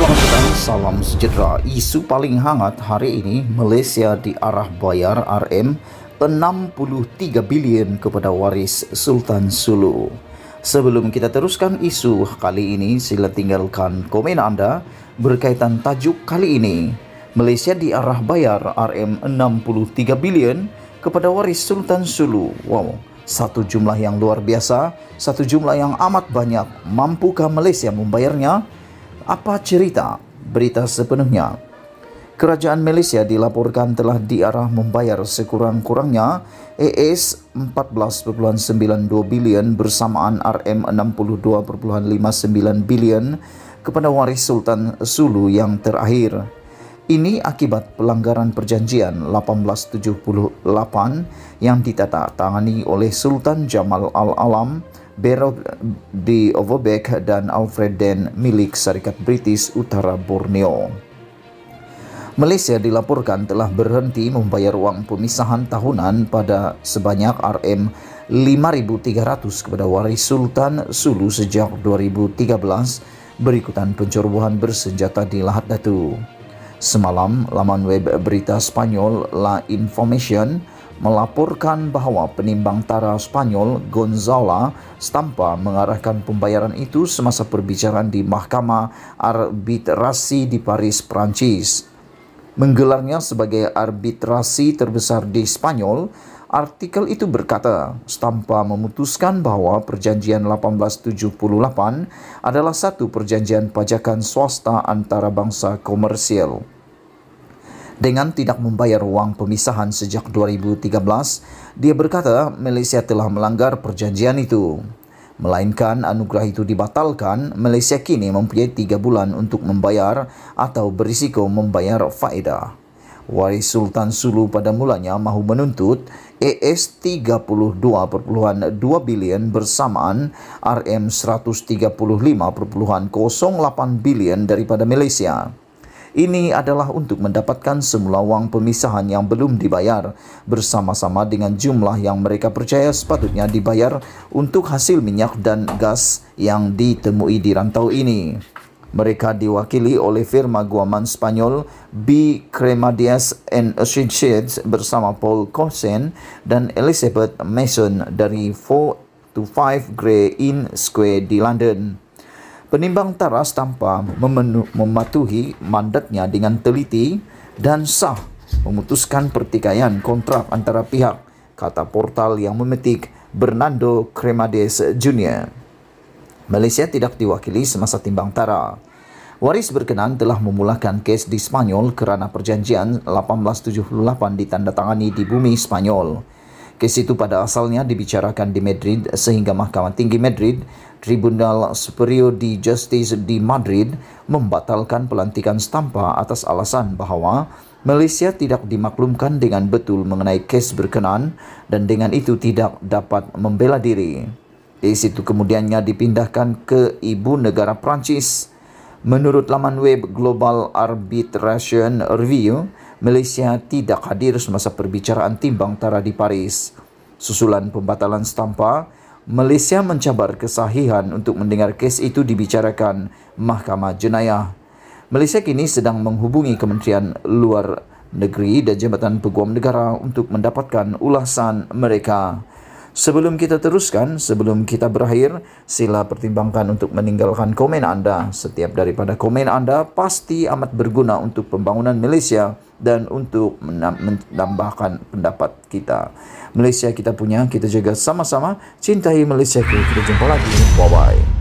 Selamat datang, salam sejahtera. Isu paling hangat hari ini, Malaysia diarah bayar RM63 bilion kepada waris Sultan Sulu. Sebelum kita teruskan isu kali ini, sila tinggalkan komen anda berkaitan tajuk kali ini. Malaysia diarah bayar RM63 bilion kepada waris Sultan Sulu. Wow, satu jumlah yang luar biasa, satu jumlah yang amat banyak. Mampukah Malaysia membayarnya? Apa cerita berita sepenuhnya? Kerajaan Malaysia dilaporkan telah diarah membayar sekurang-kurangnya AS 14.92 bilion bersamaan RM 62.59 bilion kepada waris Sultan Sulu yang terakhir. Ini akibat pelanggaran perjanjian 1878 yang ditata tangani oleh Sultan Jamal Al-Alam Berok di Ovobek dan Alfred Den milik Syarikat British Utara Borneo. Malaysia dilaporkan telah berhenti membayar uang pemisahan tahunan pada sebanyak RM5,300 kepada waris Sultan Sulu sejak 2013 berikutan pencerobohan bersenjata di Lahat Datu. Semalam, laman web berita Spanyol La Information mengatakan melaporkan bahawa penimbang tara Spanyol Gonzala Stampa mengarahkan pembayaran itu semasa perbicaraan di Mahkamah Arbitrasi di Paris, Perancis. Menggelarnya sebagai arbitrasi terbesar di Spanyol, artikel itu berkata, Stampa memutuskan bahawa perjanjian 1878 adalah satu perjanjian pajakan swasta antara bangsa komersial. Dengan tidak membayar uang pemisahan sejak 2013, dia berkata Malaysia telah melanggar perjanjian itu. Melainkan anugerah itu dibatalkan, Malaysia kini mempunyai tiga bulan untuk membayar atau berisiko membayar faedah. Waris Sultan Sulu pada mulanya mahu menuntut AS 32.2 bilion bersamaan RM 135.08 bilion daripada Malaysia. Ini adalah untuk mendapatkan semula wang pemisahan yang belum dibayar bersama-sama dengan jumlah yang mereka percaya sepatutnya dibayar untuk hasil minyak dan gas yang ditemui di rantau ini. Mereka diwakili oleh firma guaman Spanyol B. Cremadias and Associates bersama Paul Cosen dan Elizabeth Mason dari 4 to 5 Grey Inn Square di London. Penimbang taras tanpa mematuhi mandatnya dengan teliti dan sah memutuskan pertikaian kontrak antara pihak, kata portal yang memetik Bernardo Cremades Jr. Malaysia tidak diwakili semasa timbang tara. Waris berkenan telah memulakan kes di Spanyol kerana perjanjian 1878 ditandatangani di bumi Spanyol. Kes itu pada asalnya dibicarakan di Madrid sehingga Mahkamah Tinggi Madrid, Tribunal Superior di Justice di Madrid, membatalkan pelantikan Stampa atas alasan bahawa Malaysia tidak dimaklumkan dengan betul mengenai kes berkenaan dan dengan itu tidak dapat membela diri. Kes itu kemudiannya dipindahkan ke ibu negara Perancis. Menurut laman web Global Arbitration Review, Malaysia tidak hadir semasa perbicaraan timbang tara di Paris. Susulan pembatalan stampa, Malaysia mencabar kesahihan untuk mendengar kes itu dibicarakan Mahkamah Jenayah. Malaysia kini sedang menghubungi Kementerian Luar Negeri dan Jabatan Peguam Negara untuk mendapatkan ulasan mereka. Sebelum kita teruskan, sebelum kita berakhir, sila pertimbangkan untuk meninggalkan komen anda. Setiap daripada komen anda pasti amat berguna untuk pembangunan Malaysia dan untuk menambahkan pendapat kita. Malaysia kita punya, kita jaga sama-sama. Cintai Malaysia. Kita jumpa lagi. Bye-bye.